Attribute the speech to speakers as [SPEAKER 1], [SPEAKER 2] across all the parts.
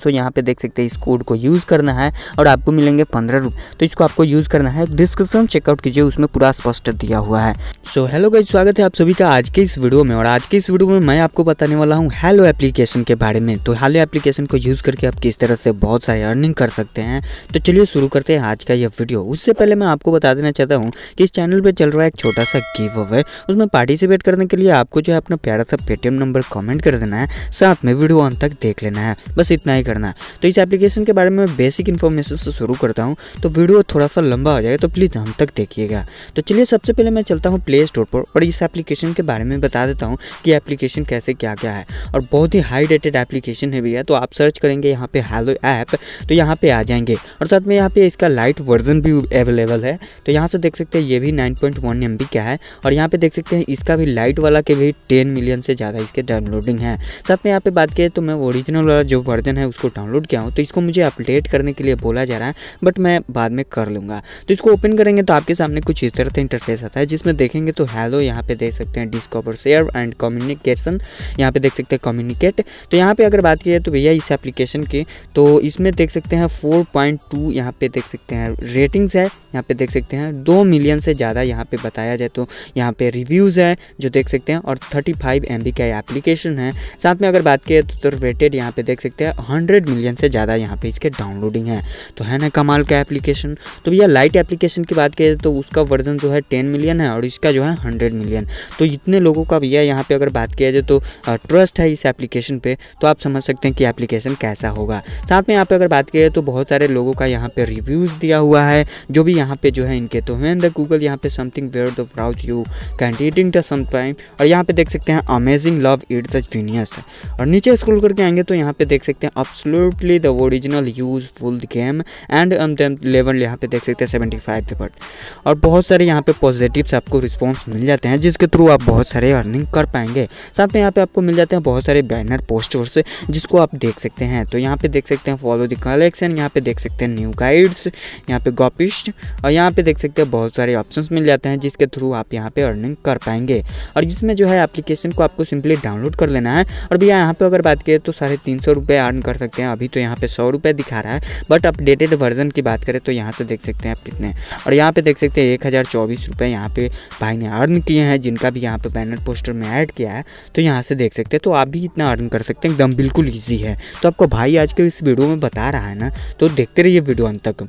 [SPEAKER 1] सो यहाँ पे देख सकते हैं इस कोड को यूज़ करना है और आपको मिलेंगे पंद्रह रुपये तो इसको आपको यूज़ करना है डिस्क्रिप्शन चेकआउट कीजिए उसमें पूरा स्पष्ट दिया हुआ है सो हेलो गई स्वागत है आप सभी का आज के इस वीडियो में और आज के इस वीडियो में मैं आपको बताने वाला हूँ हेलो एप्लीकेशन के बारे में तो हेलो एप्लीकेशन को यूज़ करके आप किस तरह से बहुत सारी अर्निंग कर सकते हैं तो चलिए शुरू करते हैं आज का यह वीडियो उससे पहले मैं आपको बता देना चाहता हूँ कि इस चैनल पर चल रहा है एक छोटा सा गिव अवे उसमें पार्टिसिपेट करने के लिए आपको जो है अपना प्यारा सा पेटीएम नंबर कमेंट कर देना है साथ में वीडियो अंत तक देख लेना है बस इतना नहीं करना तो इस एप्लीकेशन के बारे में बेसिक इन्फॉर्मेशन से शुरू करता हूँ तो वीडियो थोड़ा सा लंबा हो जाएगा तो प्लीज़ हम तक देखिएगा तो चलिए सबसे पहले मैं चलता हूँ प्ले स्टोर पर और इस एप्लीकेशन के बारे में बता देता हूँ कि एप्लीकेशन कैसे क्या क्या है और बहुत ही हाई रेटेड एप्लीकेशन है भैया तो आप सर्च करेंगे यहाँ पे हैलो ऐप तो यहाँ पे आ जाएंगे और साथ में यहाँ पे इसका लाइट वर्जन भी अवेलेबल है तो यहाँ से देख सकते हैं ये भी nine point one M B का है और यहाँ पे देख सकते हैं इसका भी लाइट वाला के भी टेन मिलियन से ज़्यादा इसके डाउनलोडिंग है साथ में यहाँ पे बात करें तो मैं ओरिजिनल वाला जो वर्जन है उसको डाउनलोड किया हूँ तो इसको मुझे अपडेट करने के लिए बोला जा रहा है बट मैं बाद में कर लूँगा तो इसको ओपन करेंगे तो आपके सामने कुछ इस तरह से इंटरफेस आता है जिसमें देखेंगे तो हैलो यहाँ पे देख सकते हैं डिस्कवर शेयर एंड कम्युनिकेशन यहाँ पे देख सकते हैं कम्युनिकेट तो यहाँ पे अगर बात की जाए तो भैया इस एप्लीकेशन की तो इसमें देख सकते हैं फोर पॉइंट टू यहाँ पे देख सकते हैं रेटिंग्स है यहाँ पे देख सकते हैं दो मिलियन से ज़्यादा यहाँ पे बताया जाए तो यहाँ पे रिव्यूज़ है जो देख सकते हैं और थर्टी फाइव एम बी का एप्लीकेशन है साथ में अगर बात की जाए तो रेटेड तो यहाँ पे देख सकते हैं हंड्रेड मिलियन से ज़्यादा यहाँ पे इसके डाउनलोडिंग है तो है ना कमाल का एप्लीकेशन तो भैया लाइट एप्लीकेशन की बात करें तो उसका वर्जन जो है टेन मिलियन है और इसका जो है हंड्रेड मिलियन तो इतने लोगों का भैया यहाँ पर अगर बात किया जाए तो ट्रस्ट है इस एप्लीकेशन पर तो आप समझ सकते हैं कि एप्लीकेशन कैसा होगा साथ में यहाँ पर अगर बात किया जाए तो बहुत सारे लोगों का यहाँ पर रिव्यूज़ दिया हुआ है जो भी यहाँ पर जो है इनके तो हैं द गूगल यहाँ पे something where the browse you candidating the समाइम और यहाँ पे देख सकते हैं amazing love it the genius और नीचे स्क्रॉल करके आएंगे तो यहाँ पे देख सकते हैं absolutely the original useful game and eleven यहाँ पे देख सकते हैं सेवेंटी फाइव पे बट और बहुत सारे यहाँ पे पॉजिटिव्स आपको रिस्पॉन्स मिल जाते हैं जिसके थ्रू आप बहुत सारे अर्निंग कर पाएंगे साथ में यहाँ पे आपको मिल जाते हैं बहुत सारे बैनर पोस्टर्स जिसको आप देख सकते हैं तो यहाँ पे देख सकते हैं फॉलो द कलेक्शन यहाँ पे देख सकते हैं न्यू गाइड्स यहाँ पे गॉपिस्ट और यहाँ पे देख सकते हैं बहुत सारे ऑप्शंस मिल जाते हैं जिसके थ्रू आप यहाँ पे अर्निंग कर पाएंगे और इसमें जो है एप्लीकेशन को आपको सिंपली डाउनलोड कर लेना है और भैया यहाँ पे अगर बात करें तो साढ़े तीन सौ रुपये अर्न कर सकते हैं अभी तो यहाँ पे सौ रुपये दिखा रहा है बट अपडेटेड वर्जन की बात करें तो यहाँ से देख सकते हैं आप कितने और यहाँ पे देख सकते हैं एक हज़ार चौबीस रुपये यहाँ पे भाई ने अर्न किए हैं जिनका भी यहाँ पे बैनर पोस्टर में ऐड किया है तो यहाँ से देख सकते हैं तो आप भी इतना अर्न कर सकते हैं एकदम बिल्कुल ईजी है तो आपको भाई आज के इस वीडियो में बता रहा है ना तो देखते रहिए वीडियो अंत तक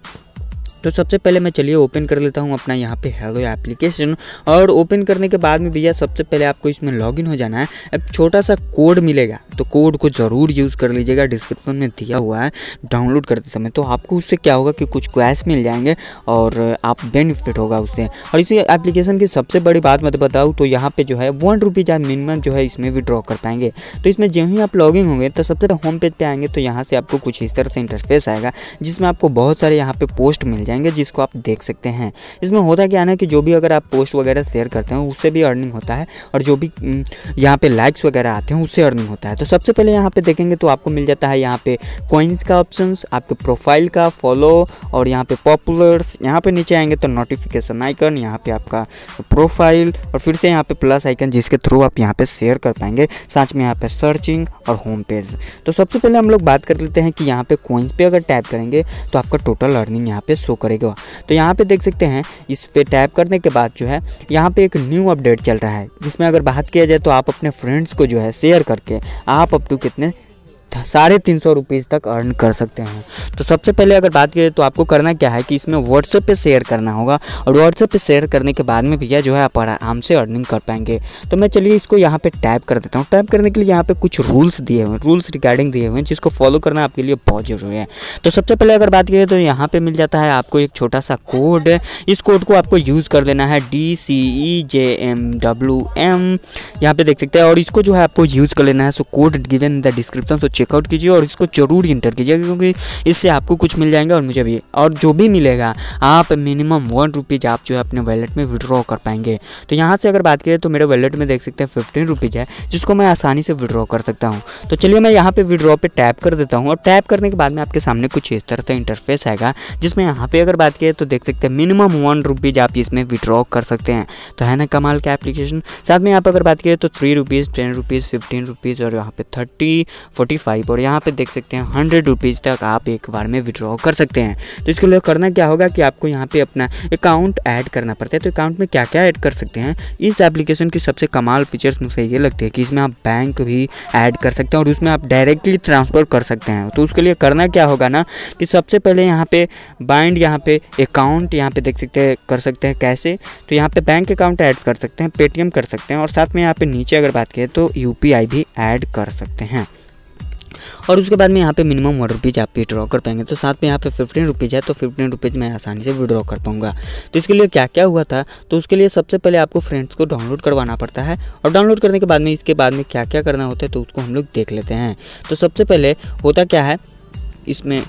[SPEAKER 1] तो सबसे पहले मैं चलिए ओपन कर लेता हूँ अपना यहाँ पे हेलो एप्लीकेशन और ओपन करने के बाद में भैया सबसे पहले आपको इसमें लॉगिन हो जाना है एक छोटा सा कोड मिलेगा तो कोड को ज़रूर यूज़ कर लीजिएगा डिस्क्रिप्शन में दिया हुआ है डाउनलोड करते समय तो आपको उससे क्या होगा कि कुछ क्वैश मिल जाएंगे और आप बेनिफिट होगा उससे और इसी एप्लीकेशन की सबसे बड़ी बात मैं तो बताऊँ तो यहाँ पर जो है वन रुपीज़ आप मिनिमम जो है इसमें विड्रॉ कर पाएंगे तो इसमें जो ही आप लॉगिंग होंगे तो सबसे पहले होम पेज पर आएंगे तो यहाँ से आपको कुछ इस तरह से इंटरफेस आएगा जिसमें आपको बहुत सारे यहाँ पर पोस्ट मिल जाएंगे जिसको आप देख सकते हैं इसमें होता क्या ना कि जो भी अगर आप पोस्ट वगैरह शेयर करते हैं उससे भी अर्निंग होता है और जो भी हम्म, यहाँ पे लाइक्स वगैरह आते हैं उससे अर्निंग होता है तो तो सबसे पहले यहाँ पे देखेंगे तो आपको मिल जाता है यहाँ पे कॉइन्स का ऑप्शन आपके प्रोफाइल का फॉलो और यहाँ पे पॉपुलर्स यहाँ पे नीचे आएंगे तो नोटिफिकेशन आइकन यहाँ पे आपका प्रोफाइल और फिर से यहाँ पे प्लस आइकन जिसके थ्रू आप यहाँ पे शेयर कर पाएंगे साथ में यहाँ पे सर्चिंग और होम पेज तो सबसे पहले हम लोग बात कर लेते हैं कि यहाँ पे कॉइन्स पे अगर टैप करेंगे तो आपका टोटल अर्निंग यहाँ पे शो करेगा तो यहाँ पे देख सकते हैं इस पर टैप करने के बाद जो है यहाँ पे एक न्यू अपडेट चल रहा है जिसमें अगर बात किया जाए तो आप अपने फ्रेंड्स को जो है शेयर करके आप अप टू तो कितने साढ़े तीन सौ रुपीज़ तक अर्न कर सकते हैं तो सबसे पहले अगर बात करें तो आपको करना क्या है कि इसमें व्हाट्सएप पे शेयर करना होगा और व्हाट्सएप पे शेयर करने के बाद में भैया जो है आप आराम से अर्निंग कर पाएंगे तो मैं चलिए इसको यहाँ पे टाइप कर देता हूँ टाइप करने के लिए यहाँ पे कुछ रूल्स दिए हुए हैं रूल्स रिगार्डिंग दिए हुए हैं जिसको फॉलो करना आपके लिए बहुत ज़रूरी है तो सबसे पहले अगर बात करें तो यहाँ पर मिल जाता है आपको एक छोटा सा कोड इस कोड को आपको यूज़ कर लेना है D C E J M W M यहाँ पर देख सकते हैं और इसको जो है आपको यूज़ कर लेना है so code given the description so check out कीजिए और इसको ज़रूर इंटर कीजिएगा क्योंकि इससे आपको कुछ मिल जाएगा और मुझे भी और जो भी मिलेगा आप मिनिमम वन रुपीज़ आप जो है अपने वैलेट में विड्रॉ कर पाएंगे तो यहाँ से अगर बात करें तो मेरे वैलेट में देख सकते हैं फिफ्टीन रुपीज़ है जिसको मैं आसानी से विड्रॉ कर सकता हूँ तो चलिए मैं यहाँ पर विड्रॉ पर टैप कर देता हूँ और टैप करने के बाद में आपके सामने कुछ इस तरह से इंटरफेस आएगा जिसमें यहाँ पर अगर बात करें तो देख सकते हैं मिनिमम वन रुपीज़ आप इसमें विड्रॉ कर सकते हैं तो है ना कमाल का एप्लीकेशन साथ में यहाँ पर अगर बात करें तो three rupees ten rupees fifteen rupees और यहाँ पे थर्टी फोर्टी फाइव पाइप और यहाँ पे देख सकते हैं हंड्रेड रुपीज़ तक आप एक बार में विड्रॉ कर सकते हैं तो इसके लिए करना क्या होगा कि आपको यहाँ पे अपना अकाउंट ऐड करना पड़ता है तो अकाउंट में क्या क्या ऐड कर सकते हैं इस एप्लीकेशन की सबसे कमाल फीचर्स मुझे ये लगते हैं कि इसमें आप बैंक भी ऐड कर सकते हैं और उसमें आप डायरेक्टली ट्रांसफ़र कर सकते हैं तो उसके लिए करना क्या होगा ना कि सबसे पहले यहाँ पे बाइंड यहाँ पे अकाउंट यहाँ पे देख सकते हैं कर सकते हैं कैसे तो यहाँ पे बैंक अकाउंट ऐड कर सकते हैं पेटीएम कर सकते हैं और साथ में यहाँ पे नीचे अगर बात करें तो यू भी ऐड कर सकते हैं और उसके बाद में यहाँ पे मिनिमम वन रुपीज़ आप विड्रॉ कर पाएंगे तो साथ में यहाँ पे फिफ्टीन रुपीज़ है तो फिफ्टीन रुपीज़ मैं आसानी से विड्रॉ कर पाऊँगा तो इसके लिए क्या क्या हुआ था तो उसके लिए सबसे पहले आपको फ्रेंड्स को डाउनलोड करवाना पड़ता है और डाउनलोड करने के बाद में इसके बाद में क्या क्या करना होता है तो उसको हम लोग देख लेते हैं तो सबसे पहले होता क्या है इसमें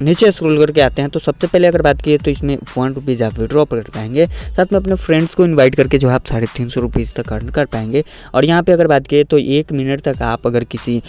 [SPEAKER 1] नीचे स्क्रॉल करके आते हैं तो सबसे पहले अगर बात की तो इसमें वन रुपीज़ आप विड्रॉ कर पाएंगे साथ में अपने फ्रेंड्स को इनवाइट करके जो है आप साढ़े तीन सौ रुपीज़ तक अर्न कर पाएंगे और यहाँ पे अगर बात की तो एक मिनट तक आप अगर किसी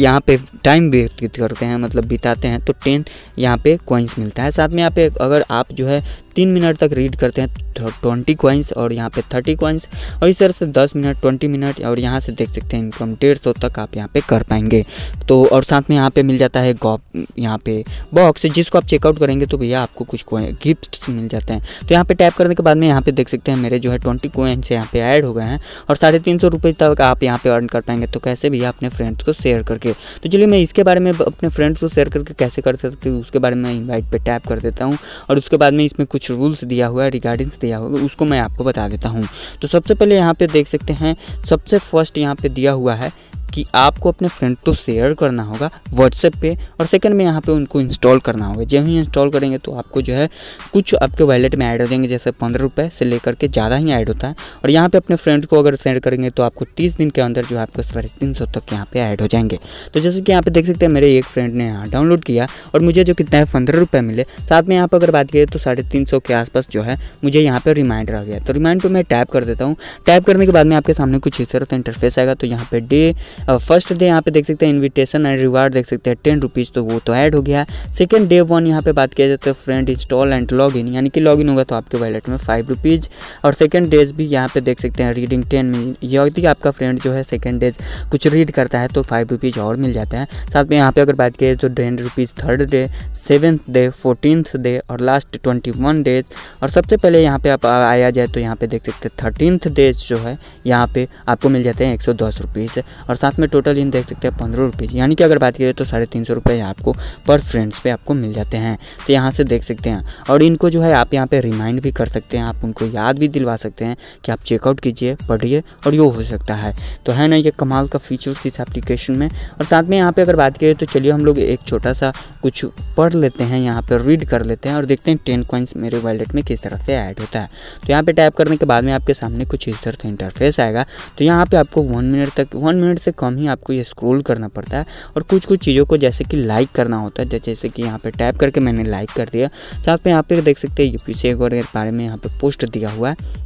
[SPEAKER 1] यहाँ पे टाइम व्यतीत करते हैं मतलब बिताते हैं तो टेन यहाँ पे क्वाइंस मिलता है साथ में यहाँ पे अगर आप जो है तीन मिनट तक रीड करते हैं ट्वेंटी तो क्वाइंस और यहाँ पे थर्टी क्वाइंस और इस तरह से दस मिनट ट्वेंटी मिनट और यहाँ से देख सकते हैं इनकम डेढ़ सौ तक आप यहाँ पे कर पाएंगे तो और साथ में यहाँ पे मिल जाता है गॉप यहाँ पे बॉक्स जिसको आप चेकआउट करेंगे तो भैया आपको कुछ गिफ्ट्स मिल जाते हैं तो यहाँ पे टैप करने के बाद में यहाँ पे देख सकते हैं मेरे जो है ट्वेंटी कोइंस यहाँ पे ऐड हो गए हैं और साढ़े तीन सौ रुपये तक आप यहाँ पे अर्न कर पाएंगे तो कैसे भैया अपने फ्रेंड्स को शेयर करके तो चलिए मैं इसके बारे में अपने फ्रेंड्स को शेयर करके कैसे कर सकती हूँ उसके बारे में इन्वाइट पर टैप कर देता हूँ और उसके बाद में इसमें कुछ रूल्स दिया हुआ है रिगार्डिंग्स दिया हुआ उसको मैं आपको बता देता हूँ तो सबसे पहले यहाँ पर देख सकते हैं सबसे फर्स्ट यहाँ पर दिया हुआ है कि आपको अपने फ्रेंड को शेयर करना होगा व्हाट्सएप पे और सेकंड में यहाँ पे उनको इंस्टॉल करना होगा जब ही इंस्टॉल करेंगे तो आपको जो है कुछ आपके वैलेट में ऐड हो जाएंगे जैसे पंद्रह रुपये से लेकर के ज़्यादा ही ऐड होता है और यहाँ पर अपने फ्रेंड को अगर शेयर करेंगे तो आपको तीस दिन के अंदर जो है आपको साढ़े तीन सौ तक यहाँ पर ऐड हो जाएंगे तो जैसे कि यहाँ पर देख सकते हैं मेरे एक फ्रेंड ने यहाँ डाउनलोड किया और मुझे जो कितना है पंद्रह रुपये मिले साथ में यहाँ पर अगर बात करें तो साढ़े तीन सौ के आसपास जो है मुझे यहाँ पर रिमाइंडर आ गया तो रिमाइंड पर मैं टैप कर देता हूँ टैप करने के बाद में आपके सामने कुछ इस तरह से इंटरफेस आएगा तो यहाँ पर डे फर्स्ट डे यहाँ पे देख सकते हैं इन्विटेशन एंड रिवार्ड देख सकते हैं टेन रुपीज़ तो वो तो ऐड हो गया सेकेंड डे वन यहाँ पे बात किया जाए तो friend install and log in यानी कि लॉग इन होगा तो आपके वैलेट में फाइव रुपीज़ और सेकेंड डेज भी यहाँ पे देख सकते हैं रीडिंग टेन में यदि आपका फ्रेंड जो है सेकेंड डेज कुछ रीड करता है तो फाइव रुपीज़ और मिल जाते हैं साथ में यहाँ पे अगर बात किया तो ten rupees third day seventh day fourteenth day और लास्ट ट्वेंटी वन डेज और सबसे पहले यहाँ पे आप आया जाए तो यहाँ पे देख सकते हैं थर्टीनथ डेज जो है यहाँ पे आपको मिल जाते हैं एक सौ दस रुपीज़ और साथ साथ में टोटल इन देख सकते हैं पंद्रह रुपये यानी कि अगर बात करें तो साढ़े तीन सौ रुपये आपको पर फ्रेंड्स पे आपको मिल जाते हैं तो यहाँ से देख सकते हैं और इनको जो है आप यहाँ पे रिमाइंड भी कर सकते हैं आप उनको याद भी दिलवा सकते हैं कि आप चेकआउट कीजिए पढ़िए और यो हो सकता है तो है ना ये कमाल का फीचर्स इस एप्लीकेशन में और साथ में यहाँ पर अगर बात करें तो चलिए हम लोग एक छोटा सा कुछ पढ़ लेते हैं यहाँ पर रीड कर लेते हैं और देखते हैं टेन कॉइन्स मेरे वॉलेट में किस तरह से ऐड होता है तो यहाँ पर टाइप करने के बाद में आपके सामने कुछ इस तरह से इंटरफेस आएगा तो यहाँ पर आपको वन मिनट तक वन मिनट से कम ही आपको ये स्क्रोल करना पड़ता है और कुछ कुछ चीज़ों को जैसे कि लाइक करना होता है जैसे कि यहाँ पर टैप करके मैंने लाइक कर दिया साथ में यहाँ पर देख सकते हैं यू पी सी के बारे में यहाँ पर पोस्ट दिया हुआ है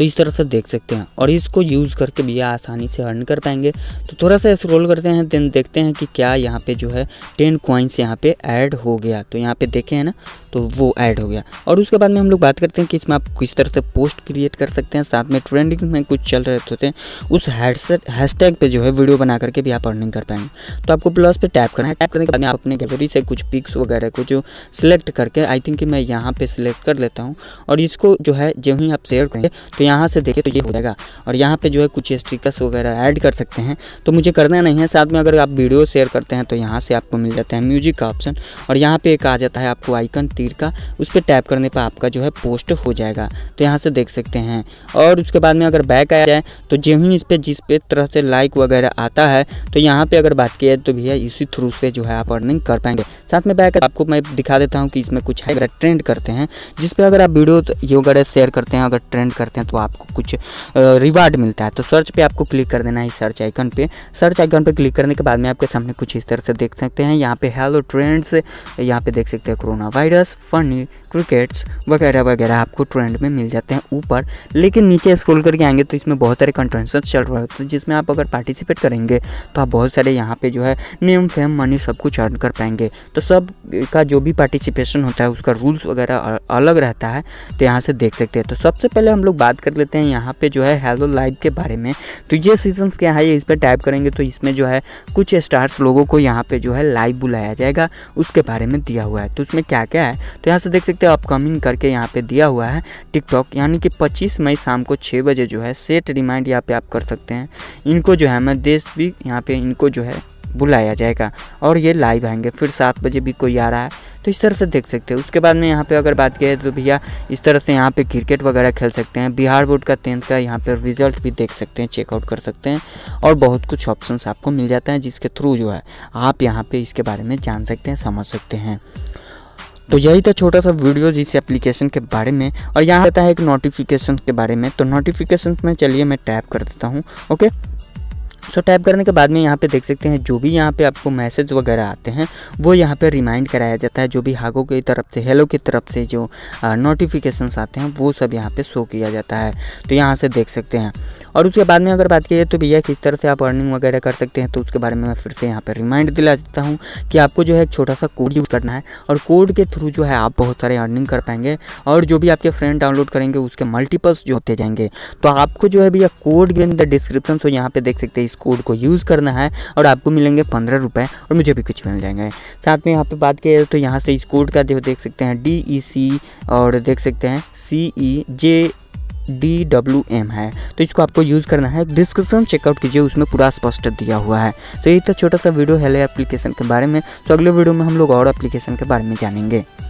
[SPEAKER 1] तो इस तरह से देख सकते हैं और इसको यूज़ करके भी आसानी से अर्न कर पाएंगे तो थोड़ा सा स्क्रोल करते हैं देन देखते हैं कि क्या यहाँ पे जो है टेन कॉइन्स यहाँ पे ऐड हो गया तो यहाँ पे देखे हैं ना तो वो ऐड हो गया और उसके बाद में हम लोग बात करते हैं कि इसमें आप किस तरह से पोस्ट क्रिएट कर सकते हैं साथ में ट्रेंडिंग में कुछ चल रहे होते हैं उस हैशटैग टैग पर जो है वीडियो बना करके भी आप अर्निंग कर पाएंगे तो आपको प्लस पे टैप करना है टैप करने के बाद में आप अपने गैलरी से कुछ पिक्स वगैरह को जो सिलेक्ट करके आई थिंक मैं यहाँ पर सिलेक्ट कर लेता हूँ और इसको जो है जो ही आप शेयर करेंगे तो यहाँ से देखें तो ये हो जाएगा और यहाँ पे जो है कुछ स्टिकर्स वगैरह ऐड कर सकते हैं तो मुझे करना नहीं है साथ में अगर आप वीडियो शेयर करते हैं तो यहाँ से आपको मिल जाता है म्यूजिक का ऑप्शन और यहाँ पर एक आ जाता है आपको आइकन तीर का उस पर टैप करने पर आपका जो है पोस्ट हो जाएगा तो यहाँ से देख सकते हैं और उसके बाद में अगर बैक आया जाए तो जो ही इस पर जिस पे तरह से लाइक वगैरह आता है तो यहाँ पर अगर बात की जाए तो भैया इसी थ्रू से जो है आप अर्निंग कर पाएंगे साथ में बैक आपको मैं दिखा देता हूँ कि इसमें कुछ है ट्रेंड करते हैं जिस पर अगर आप वीडियो ये वगैरह शेयर करते हैं अगर ट्रेंड करते हैं तो आपको कुछ रिवार्ड मिलता है तो सर्च पे आपको क्लिक कर देना है सर्च आइकन पे सर्च आइकन पे क्लिक करने के बाद में आपके सामने कुछ इस तरह से देख सकते हैं यहाँ पे हेलो ट्रेंड्स यहाँ पे देख सकते हैं कोरोना वायरस फनी क्रिकेट्स वगैरह वगैरह आपको ट्रेंड में मिल जाते हैं ऊपर लेकिन नीचे स्क्रॉल करके आएंगे तो इसमें बहुत सारे कंटेंशन चल रहे होते हैं जिसमें आप अगर पार्टिसिपेट करेंगे तो आप बहुत सारे यहाँ पे जो है नेम फेम मनी सब कुछ अर्न कर पाएंगे तो सब का जो भी पार्टिसिपेशन होता है उसका रूल्स वगैरह अलग रहता है तो यहाँ से देख सकते हैं तो सबसे पहले हम लोग बात कर लेते हैं यहाँ पर जो है हेलो लाइव के बारे में तो ये सीजन क्या है इस पर टाइप करेंगे तो इसमें जो है कुछ स्टार्स लोगों को यहाँ पर जो है लाइव बुलाया जाएगा उसके बारे में दिया हुआ है तो उसमें क्या क्या है तो यहाँ से देख सकते सेट अपकमिंग करके यहाँ पे दिया हुआ है टिकटॉक यानी कि 25 मई शाम को छः बजे जो है सेट रिमाइंड यहाँ पे आप कर सकते हैं इनको जो है मैं देश भी यहाँ पे इनको जो है बुलाया जाएगा और ये लाइव आएंगे फिर सात बजे भी कोई आ रहा है तो इस तरह से देख सकते हैं उसके बाद में यहाँ पे अगर बात करें तो भैया इस तरह से यहाँ पे क्रिकेट वगैरह खेल सकते हैं बिहार बोर्ड का टेंथ का यहाँ पे रिजल्ट भी देख सकते हैं चेकआउट कर सकते हैं और बहुत कुछ ऑप्शंस आपको मिल जाते हैं जिसके थ्रू जो है आप यहाँ पर इसके बारे में जान सकते हैं समझ सकते हैं तो यही था छोटा सा वीडियो जिस एप्लीकेशन के बारे में और यहाँ रहता है एक नोटिफिकेशन के बारे में तो नोटिफिकेशन में चलिए मैं टैप कर देता हूँ ओके सो so, टैप करने के बाद में यहाँ पे देख सकते हैं जो भी यहाँ पे आपको मैसेज वगैरह आते हैं वो यहाँ पे रिमाइंड कराया जाता है जो भी हागो की तरफ से हेलो की तरफ से जो नोटिफिकेशंस आते हैं वो सब यहाँ पे शो किया जाता है तो यहाँ से देख सकते हैं और उसके बाद में अगर बात की जाए तो भैया किस तरह से आप अर्निंग वगैरह कर सकते हैं तो उसके बारे में मैं फिर से यहाँ पर रिमाइंड दिला देता हूँ कि आपको जो है एक छोटा सा कोड यूज़ करना है और कोड के थ्रू जो है आप बहुत सारे अर्निंग कर पाएंगे और जो भी आपके फ्रेंड डाउनलोड करेंगे उसके मल्टीपल्स जो होते जाएंगे तो आपको जो है भैया code in the description so यहाँ पर देख सकते हैं इस कोड को यूज़ करना है और आपको मिलेंगे पंद्रह रुपये और मुझे भी कुछ मिल जाएंगे साथ में यहाँ पर बात की जाए तो यहाँ से इस कोड का जो देख सकते हैं डी ई सी और देख सकते हैं C E J D W M है तो इसको आपको यूज़ करना है डिस्क्रिप्शन चेकआउट कीजिए उसमें पूरा स्पष्ट दिया हुआ है तो यही तो छोटा सा वीडियो है एप्लीकेशन के बारे में तो अगले वीडियो में हम लोग और एप्लीकेशन के बारे में जानेंगे